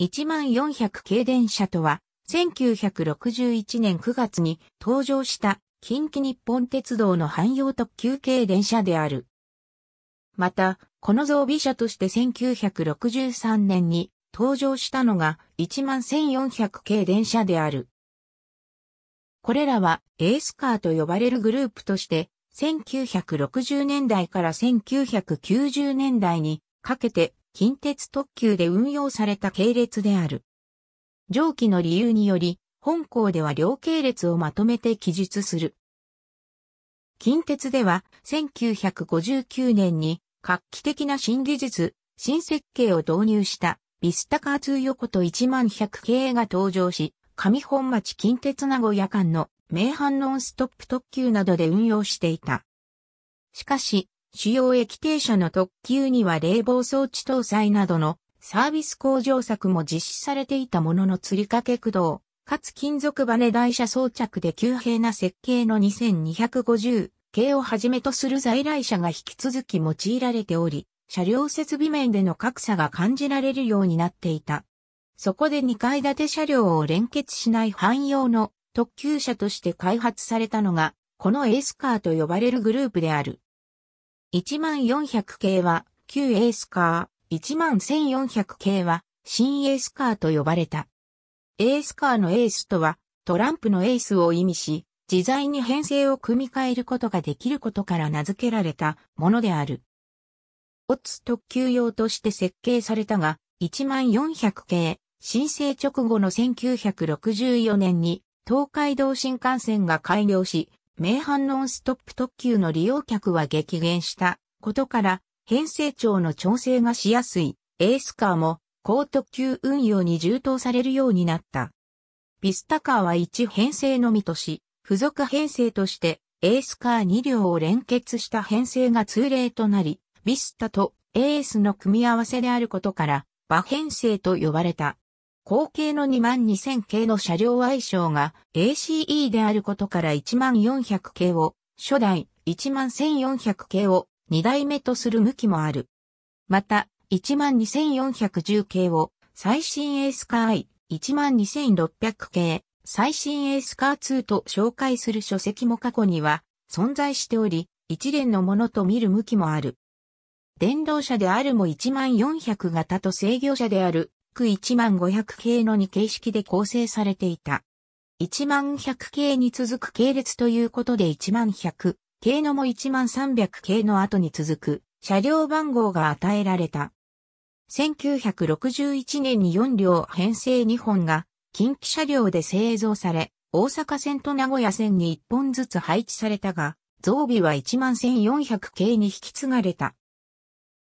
1400系電車とは、1961年9月に登場した近畿日本鉄道の汎用特急系電車である。また、この増備車として1963年に登場したのが11400系電車である。これらはエースカーと呼ばれるグループとして、1960年代から1990年代にかけて近鉄特急で運用された系列である。上記の理由により、本校では両系列をまとめて記述する。近鉄では、1959年に画期的な新技術、新設計を導入したビスタカー2横と1 1 0 0系が登場し、上本町近鉄名古屋間の名阪ノンストップ特急などで運用していた。しかし、主要駅停車の特急には冷房装置搭載などのサービス向上策も実施されていたものの吊り掛け駆動、かつ金属バネ台車装着で急平な設計の2250系をはじめとする在来車が引き続き用いられており、車両設備面での格差が感じられるようになっていた。そこで2階建て車両を連結しない汎用の特急車として開発されたのが、このエースカーと呼ばれるグループである。1400系は旧エースカー、11400系は新エースカーと呼ばれた。エースカーのエースとはトランプのエースを意味し、自在に編成を組み替えることができることから名付けられたものである。オッツ特急用として設計されたが、1 4 0 0系、申請直後の1964年に東海道新幹線が開業し、名阪ノンストップ特急の利用客は激減したことから、編成長の調整がしやすいエースカーも高特急運用に充当されるようになった。ビスタカーは1編成のみとし、付属編成としてエースカー2両を連結した編成が通例となり、ビスタとエースの組み合わせであることから、馬編成と呼ばれた。後継の2万2000系の車両愛称が ACE であることから1万400系を、初代1万1400系を2代目とする向きもある。また、1万2410系を最新エースカー I1 万2600系最新エースカー2と紹介する書籍も過去には存在しており、一連のものと見る向きもある。電動車であるも1万400型と制御車であるク1万5 0 0系の2形式で構成されていた。1万1 0 0系に続く系列ということで1万1 0 0系のも1万3 0 0系の後に続く車両番号が与えられた。1961年に4両編成2本が近畿車両で製造され、大阪線と名古屋線に1本ずつ配置されたが、増備は11400系に引き継がれた。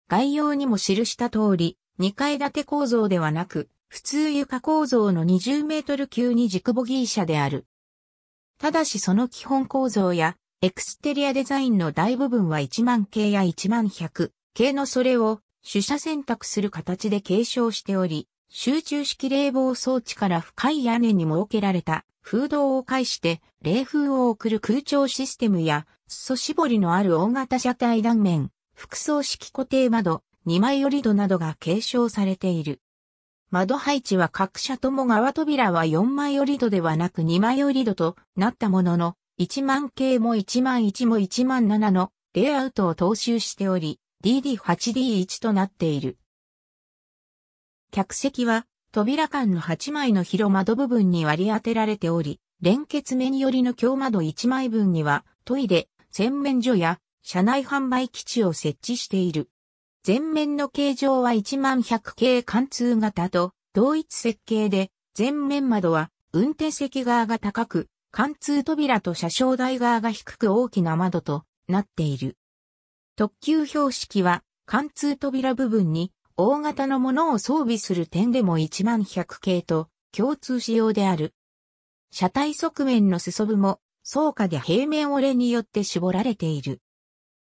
概要にも記した通り、2階建て構造ではなく、普通床構造の20メートル級に軸ボギー車である。ただしその基本構造や、エクステリアデザインの大部分は1万系や1万100系のそれを主車選択する形で継承しており、集中式冷房装置から深い屋根に設けられた風洞を介して冷風を送る空調システムや、裾絞りのある大型車体断面、複層式固定窓、二枚折り戸などが継承されている。窓配置は各社とも側扉は4枚折り戸ではなく2枚折り戸となったものの、1万系も1万1も1万7のレイアウトを踏襲しており、DD8D1 となっている。客席は扉間の8枚の広窓部分に割り当てられており、連結面寄りの強窓1枚分にはトイレ、洗面所や車内販売基地を設置している。前面の形状は1 100系貫通型と同一設計で、前面窓は運転席側が高く、貫通扉と車掌台側が低く大きな窓となっている。特急標識は貫通扉部分に大型のものを装備する点でも1 100系と共通仕様である。車体側面の裾部も、倉下で平面折れによって絞られている。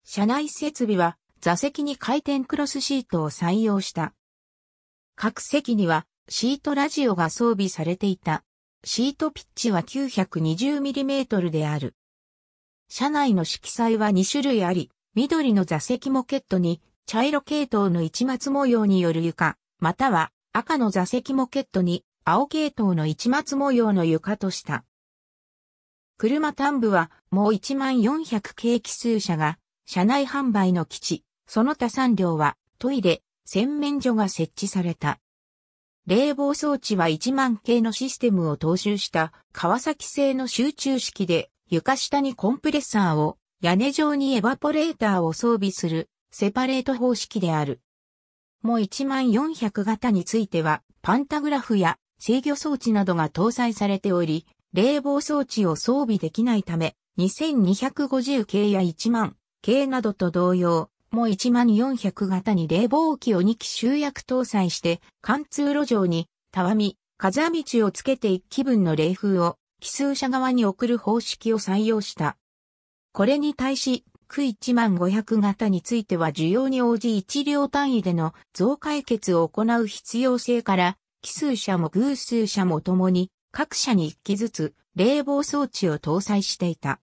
車内設備は、座席に回転クロスシートを採用した。各席にはシートラジオが装備されていた。シートピッチは 920mm である。車内の色彩は2種類あり、緑の座席モケットに茶色系統の市松模様による床、または赤の座席モケットに青系統の市松模様の床とした。車端部はもう1万400系奇数車が車内販売の基地、その他産業はトイレ、洗面所が設置された。冷房装置は1万系のシステムを踏襲した川崎製の集中式で床下にコンプレッサーを屋根上にエバポレーターを装備するセパレート方式である。もう1万400型についてはパンタグラフや制御装置などが搭載されており、冷房装置を装備できないため、2250系や1万系などと同様、も1 4 0 0型に冷房機を2機集約搭載して、貫通路上に、たわみ、風道をつけて1機分の冷風を、奇数車側に送る方式を採用した。これに対し、区1万5 0 0型については需要に応じ1両単位での増解決を行う必要性から、奇数車も偶数車もともに、各社に1機ずつ冷房装置を搭載していた。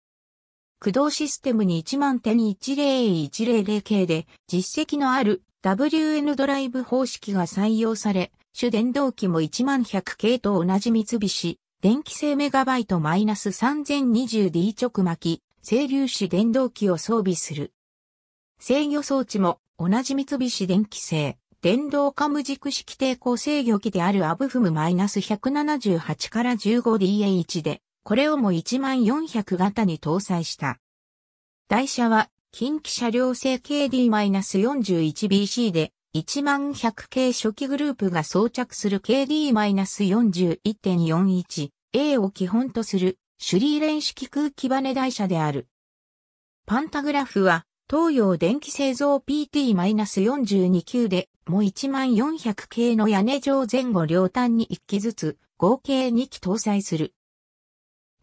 駆動システムに1万点100100系で実績のある WN ドライブ方式が採用され、主電動機も1万100系と同じ三菱、電気製メガバイト -3020D 直巻、整粒子電動機を装備する。制御装置も同じ三菱電気製、電動化無軸式抵抗制御機であるアブフム -178 から 15DH で、これをも1万4 0 0型に搭載した。台車は近畿車両製 KD-41BC で1100系初期グループが装着する KD-41.41A を基本とするシュリーレン式空気バネ台車である。パンタグラフは東洋電気製造 PT-42 級でも10400系の屋根上前後両端に1機ずつ合計2機搭載する。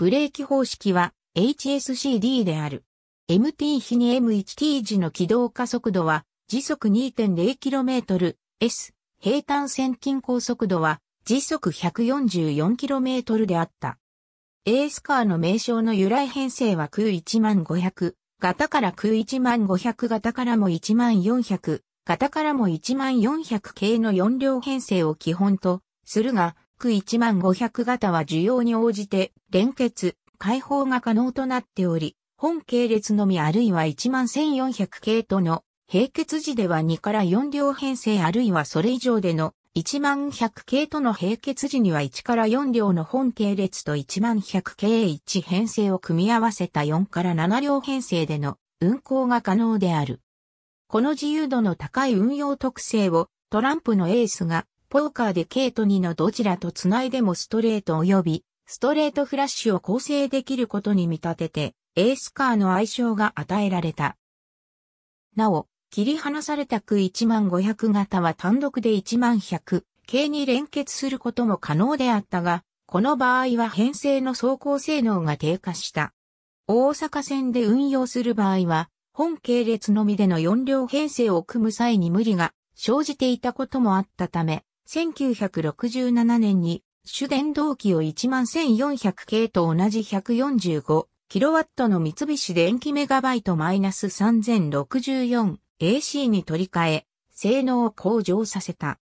ブレーキ方式は HSCD である。MT 比に M1T 時の起動加速度は時速 2.0km、S 平坦線近高速度は時速 144km であった。エースカーの名称の由来編成は空10500、型から空10500型からも1 4 0 0型からも1 4 0 0系の4両編成を基本とするが、約1500型は需要に応じて連結、開放が可能となっており、本系列のみあるいは11400系との並結時では2から4両編成あるいはそれ以上での11100系との並結時には1から4両の本系列と11100系1編成を組み合わせた4から7両編成での運行が可能である。この自由度の高い運用特性をトランプのエースがポーカーで K と2のどちらと繋いでもストレート及びストレートフラッシュを構成できることに見立てて、エースカーの愛称が与えられた。なお、切り離された区1万5 0 0型は単独で1万1 0 0系に連結することも可能であったが、この場合は編成の走行性能が低下した。大阪線で運用する場合は、本系列のみでの4両編成を組む際に無理が生じていたこともあったため、1967年に主電動機を11400系と同じ 145kW の三菱電機メガバイト -3064AC に取り替え、性能を向上させた。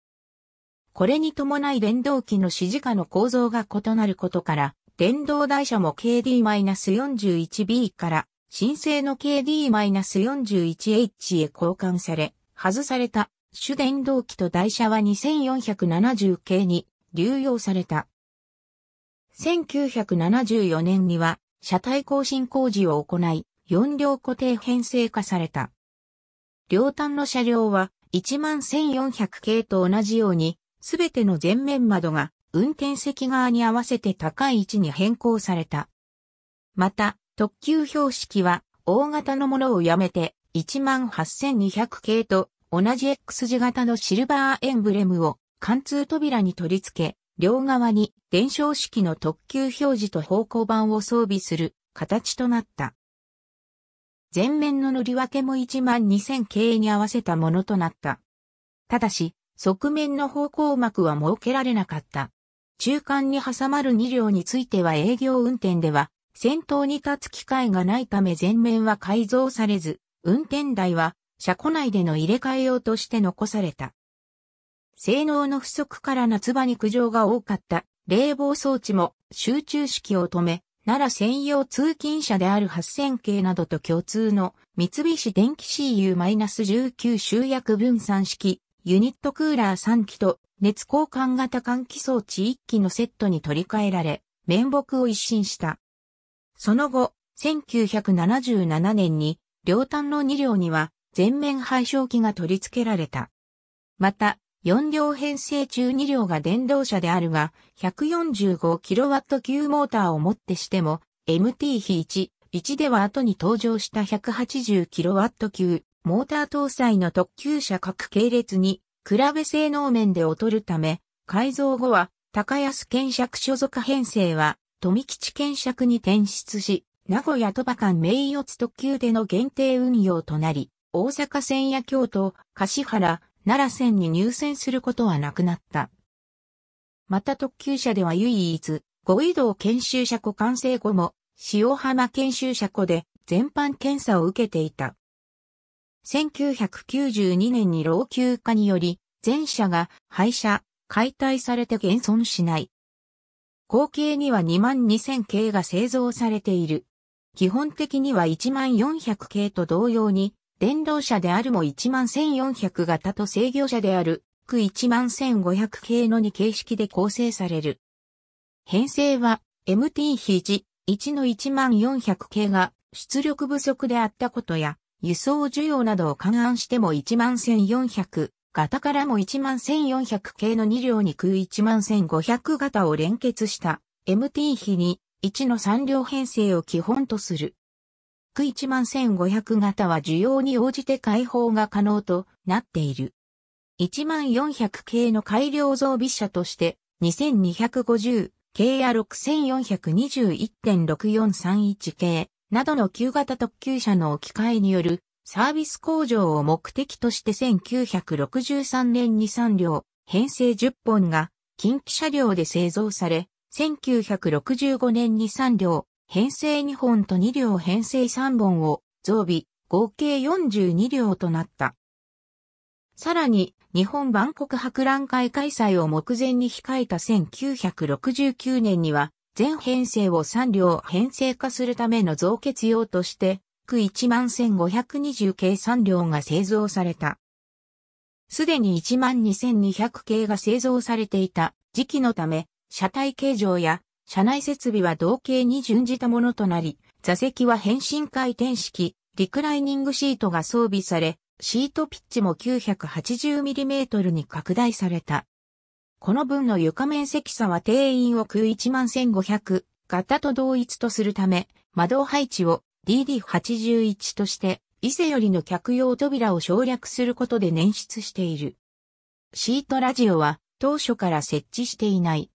これに伴い電動機の指示下の構造が異なることから、電動台車も KD-41B から新製の KD-41H へ交換され、外された主電動機と台車は2470系に流用された。1974年には車体更新工事を行い、4両固定編成化された。両端の車両は11400系と同じように、すべての前面窓が運転席側に合わせて高い位置に変更された。また、特急標識は大型のものをやめて18200系と同じ X 字型のシルバーエンブレムを貫通扉に取り付け、両側に伝承式の特急表示と方向板を装備する形となった。前面の乗り分けも1万2000系に合わせたものとなった。ただし、側面の方向膜は設けられなかった。中間に挟まる2両については営業運転では、先頭に立つ機会がないため前面は改造されず、運転台は車庫内での入れ替え用として残された。性能の不足から夏場に苦情が多かった冷房装置も集中式を止め、奈良専用通勤車である8000系などと共通の三菱電機 CU-19 集約分散式ユニットクーラー3機と熱交換型換気装置1機のセットに取り替えられ、面目を一新した。その後、1977年に両端の2両には全面配照機が取り付けられた。また、4両編成中2両が電動車であるが、145kW 級モーターをもってしても、MT-1、1では後に登場した 180kW 級モーター搭載の特急車各系列に比べ性能面で劣るため、改造後は高安検釈所属編成は富吉検釈に転出し、名古屋鳥羽間名誉特急での限定運用となり、大阪線や京都、柏原、奈良線に入線することはなくなった。また特急車では唯一、五移動研修車庫完成後も、塩浜研修車庫で全般検査を受けていた。1992年に老朽化により、全車が廃車、解体されて現存しない。合計には2万2000系が製造されている。基本的には1万400系と同様に、電動車であるも11400型と制御車である区11500系の2形式で構成される。編成は MT 比1、1の11400系が出力不足であったことや輸送需要などを勘案しても11400型からも11400系の2両に区11500型を連結した MT 比2、1の3両編成を基本とする。ク1万1500型は需要に応じて開放が可能となっている。1万400系の改良増備車として、2250、系や6 4 2 1 6 4 3 1系などの旧型特急車の置き換えによるサービス工場を目的として1963年に3両、編成10本が近畿車両で製造され、1965年に3両、編成2本と2両編成3本を増備、合計42両となった。さらに、日本万国博覧会開催を目前に控えた1969年には、全編成を3両編成化するための増結用として、区11,520系3両が製造された。すでに12,200系が製造されていた時期のため、車体形状や車内設備は同型に準じたものとなり、座席は変身回転式、リクライニングシートが装備され、シートピッチも 980mm に拡大された。この分の床面積差は定員を空11500型と同一とするため、窓配置を DD81 として、伊勢よりの客用扉を省略することで捻出している。シートラジオは当初から設置していない。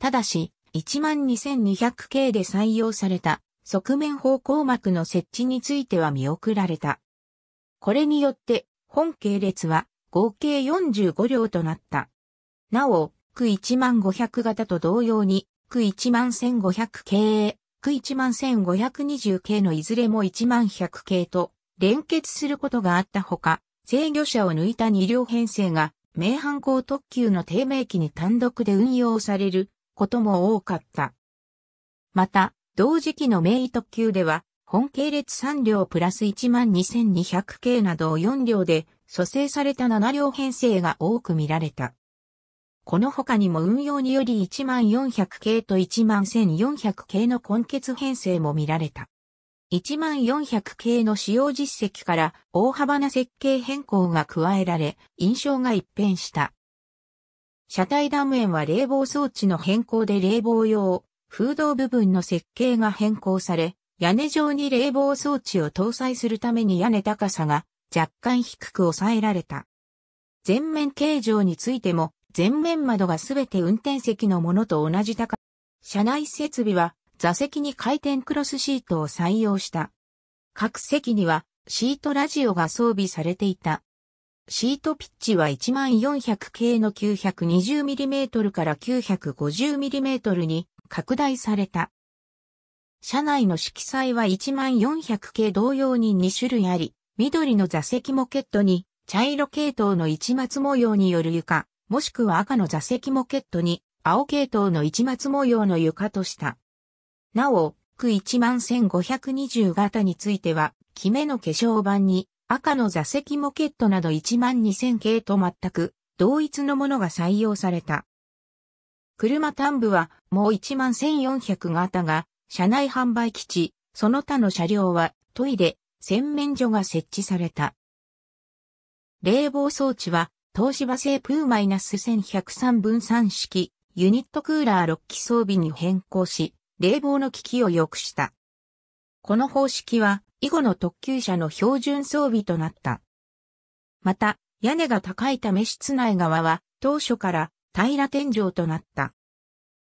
ただし、12200系で採用された側面方向膜の設置については見送られた。これによって本系列は合計45両となった。なお、区1万5 0 0型と同様に区11500系、区11520系のいずれも11100系と連結することがあったほか、制御車を抜いた2両編成が名阪高特急の低迷期に単独で運用されることも多かった。また、同時期の名特急では、本系列3両プラス12200系などを4両で、蘇生された7両編成が多く見られた。この他にも運用により10400系と11400系の根血編成も見られた。10400系の使用実績から大幅な設計変更が加えられ、印象が一変した。車体断面は冷房装置の変更で冷房用、風洞部分の設計が変更され、屋根上に冷房装置を搭載するために屋根高さが若干低く抑えられた。前面形状についても、前面窓がすべて運転席のものと同じ高さ。車内設備は座席に回転クロスシートを採用した。各席にはシートラジオが装備されていた。シートピッチは 1400K 系の 920mm から 950mm に拡大された。車内の色彩は 1400K 系同様に2種類あり、緑の座席モケットに茶色系統の市松模様による床、もしくは赤の座席モケットに青系統の市松模様の床とした。なお、区11520型については、キメの化粧板に赤の座席モケットなど12000系と全く同一のものが採用された。車端部はもう11400型が車内販売基地、その他の車両はトイレ、洗面所が設置された。冷房装置は東芝製プーマイナ -1103 分3式ユニットクーラー6機装備に変更し、冷房の機器を良くした。この方式は以後の特急車の標準装備となった。また、屋根が高いため室内側は当初から平ら天井となった。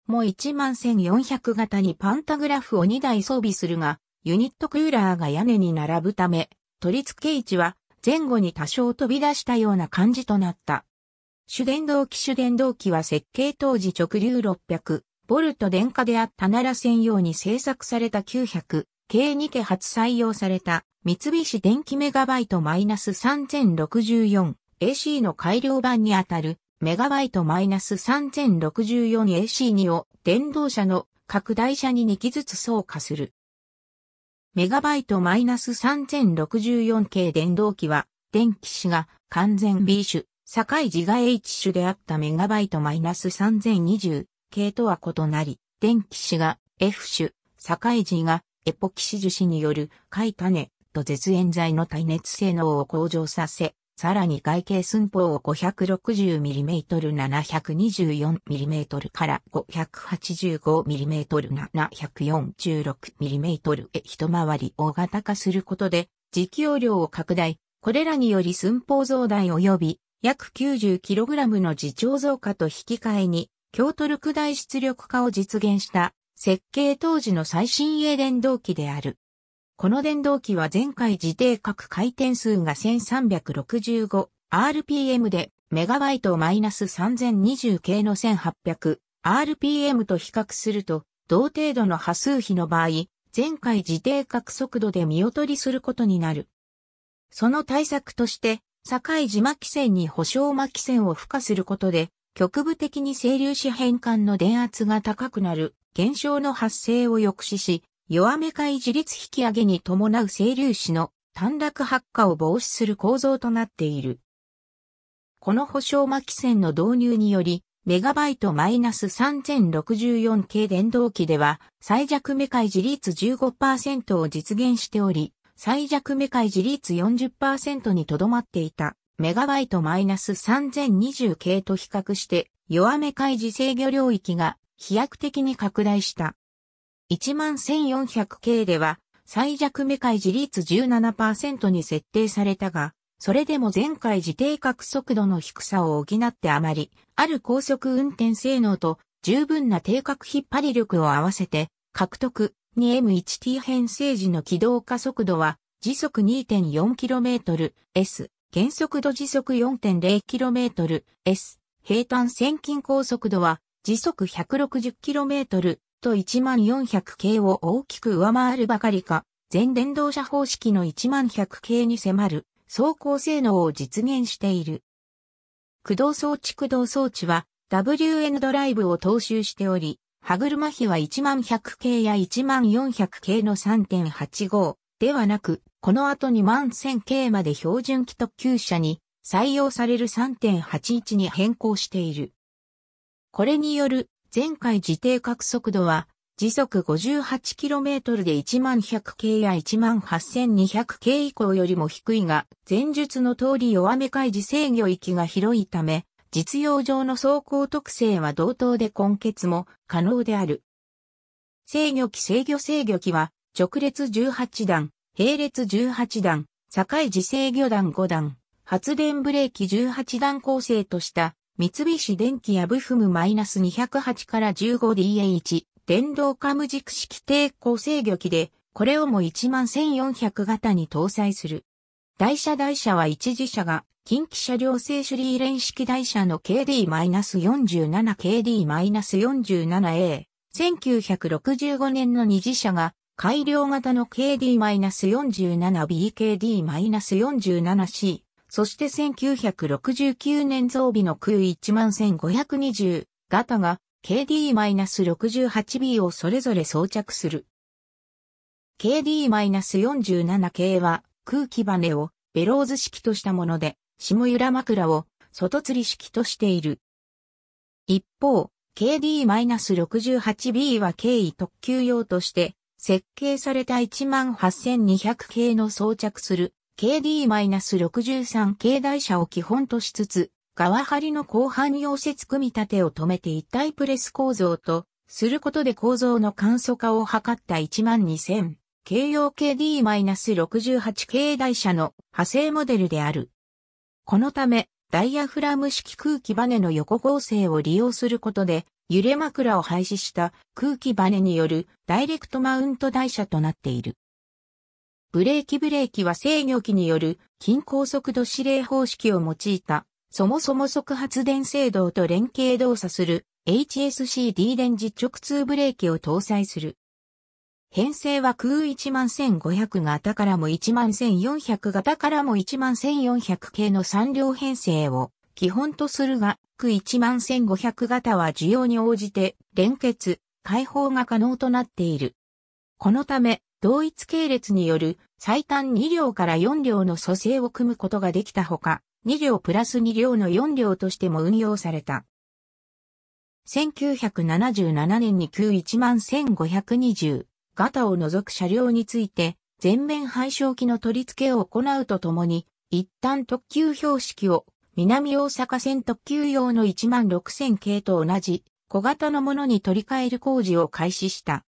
もう11400型にパンタグラフを2台装備するが、ユニットクーラーが屋根に並ぶため、取り付け位置は前後に多少飛び出したような感じとなった。主電動機主電動機は設計当時直流600、ボルト電化であった奈良専用に製作された900、計2家初採用された三菱電機メガバイト -3064AC の改良版にあたるメガバイト -3064AC2 を電動車の拡大車に2機ずつ増加する。メガバイト -3064 系電動機は電気子が完全 B 種、境時が H 種であったメガバイト -3020 系とは異なり、電気子が F 種、境時がエポキシ樹脂による貝種と絶縁剤の耐熱性能を向上させ、さらに外径寸法を 560mm724mm から 585mm746mm へ一回り大型化することで、気容量を拡大、これらにより寸法増大及び約 90kg の磁長増加と引き換えに、京都力大出力化を実現した設計当時の最新鋭電動機である。この電動機は前回自定格回転数が 1365rpm でメガバイトマイナス3020系の 1800rpm と比較すると同程度の波数比の場合、前回自定格速度で見劣りすることになる。その対策として、境島汽船に保証巻線を付加することで、局部的に整粒子変換の電圧が高くなる現象の発生を抑止し、弱め回自律引き上げに伴う整粒子の短絡発火を防止する構造となっている。この保証巻線の導入により、メガバイトマイナス3064系電動機では、最弱目回自率15%を実現しており、最弱目回自率40%にとどまっていた。メガバナス3 0 2 0系と比較して弱め開示制御領域が飛躍的に拡大した。11400系では最弱目開示率17%に設定されたが、それでも前回自定格速度の低さを補ってあまり、ある高速運転性能と十分な定格引っ張り力を合わせて、獲得 2M1T 編成時の軌道加速度は時速 2.4km/s 原速度時速 4.0km、S、平坦線近高速度は時速 160km と1万400系を大きく上回るばかりか、全電動車方式の1 1 0 0系に迫る走行性能を実現している。駆動装置駆動装置は WN ドライブを踏襲しており、歯車比は1万100系や1万400系の3.85ではなく、この後2万 1000K まで標準機特急車に採用される3.81に変更している。これによる前回自定角速度は時速 58km で 1100K や 18200K 以降よりも低いが、前述の通り弱め開示制御域が広いため、実用上の走行特性は同等で根結も可能である。制御機制御制御機は直列18段、並列18段、境自制御段5段、発電ブレーキ18段構成とした三菱電機やブフム -208 から 15DH 電動カム軸式抵抗制御機で、これをも11400型に搭載する。台車台車は一時車が近畿車両製主リーレン式台車の KD-47KD-47A。1965年の二次車が改良型の KD-47BKD-47C、そして1969年増備の空11520型が KD-68B をそれぞれ装着する。KD-47 k は空気バネをベローズ式としたもので、下揺ら枕を外釣り式としている。一方、KD-68B は軽緯特急用として、設計された18200系の装着する KD-63 系台車を基本としつつ、側張りの後半溶接組み立てを止めて一体プレス構造と、することで構造の簡素化を図った12000軽用 KD-68 系台車の派生モデルである。このため、ダイヤフラム式空気バネの横合成を利用することで、揺れ枕を廃止した空気バネによるダイレクトマウント台車となっている。ブレーキブレーキは制御機による均衡速度指令方式を用いた、そもそも速発電制動と連携動作する HSCD 電磁直通ブレーキを搭載する。編成は空11500型からも11400型からも11400系の3両編成を基本とするが、区1万1500型は需要に応じて連結、開放が可能となっている。このため、同一系列による最短2両から4両の組成を組むことができたほか、2両プラス2両の4両としても運用された。1977年に旧11520型を除く車両について、全面廃焼機の取り付けを行うとともに、一旦特急標識を南大阪線特急用の16000系と同じ小型のものに取り替える工事を開始した。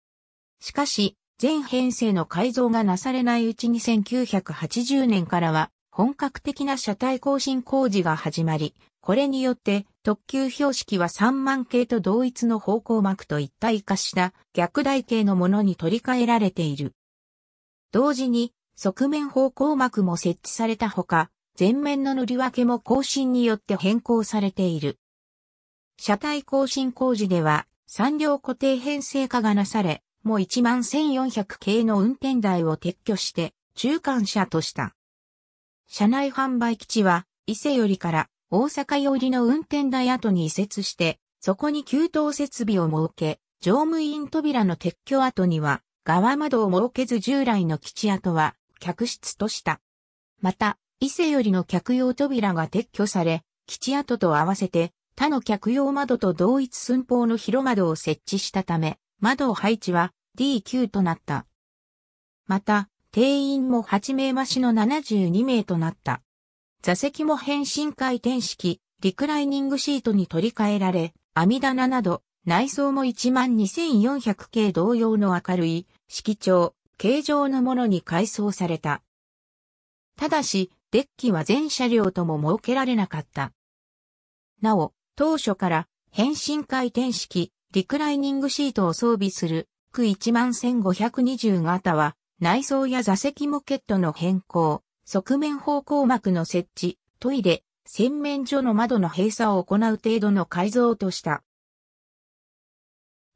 しかし、全編成の改造がなされないうちに1980年からは本格的な車体更新工事が始まり、これによって特急標識は3万系と同一の方向幕と一体化した逆台形のものに取り替えられている。同時に側面方向幕も設置されたほか、前面の塗り分けも更新によって変更されている。車体更新工事では、産業固定編成化がなされ、もう1万1400系の運転台を撤去して、中間車とした。車内販売基地は、伊勢よりから大阪寄りの運転台跡に移設して、そこに給湯設備を設け、乗務員扉の撤去跡には、側窓を設けず従来の基地跡は、客室とした。また、伊勢よりの客用扉が撤去され、基地跡と合わせて他の客用窓と同一寸法の広窓を設置したため、窓配置は D9 となった。また、定員も8名増しの72名となった。座席も変身回転式、リクライニングシートに取り替えられ、網棚など、内装も12400系同様の明るい、色調、形状のものに改装された。ただし、デッキは全車両とも設けられなかった。なお、当初から変身回転式、リクライニングシートを装備する、区11520型は、内装や座席モケットの変更、側面方向膜の設置、トイレ、洗面所の窓の閉鎖を行う程度の改造とした。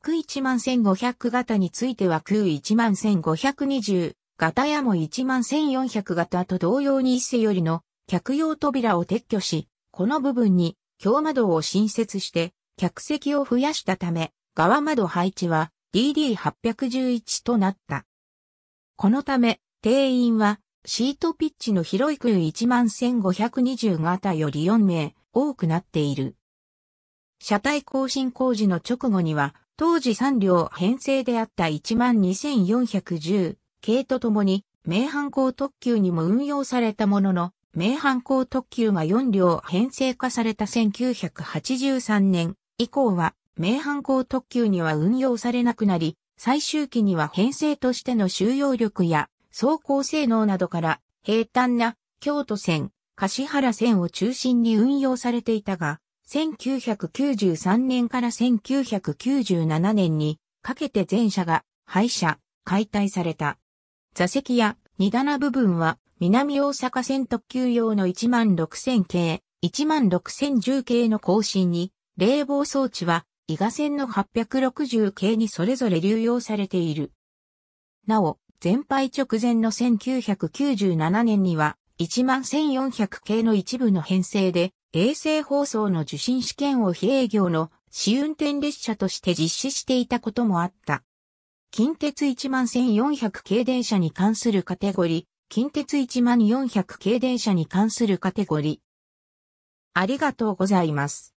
区11500型については区11520ガタヤも11400型と同様に一世よりの客用扉を撤去し、この部分に強窓を新設して客席を増やしたため、側窓配置は DD811 となった。このため、定員はシートピッチの広い空11520型より4名多くなっている。車体更新工事の直後には、当時3両編成であった12410系とともに、名阪港特急にも運用されたものの、名阪港特急が4両編成化された1983年以降は、名阪港特急には運用されなくなり、最終期には編成としての収容力や走行性能などから平坦な京都線、柏原線を中心に運用されていたが、1993年から1997年にかけて全車が廃車、解体された。座席や荷棚部分は南大阪線特急用の16000系、16010系の更新に、冷房装置は伊賀線の860系にそれぞれ流用されている。なお、全廃直前の1997年には、11400系の一部の編成で、衛星放送の受信試験を非営業の試運転列車として実施していたこともあった。近鉄1万1400系電車に関するカテゴリー、近鉄1万400系電車に関するカテゴリー。ありがとうございます。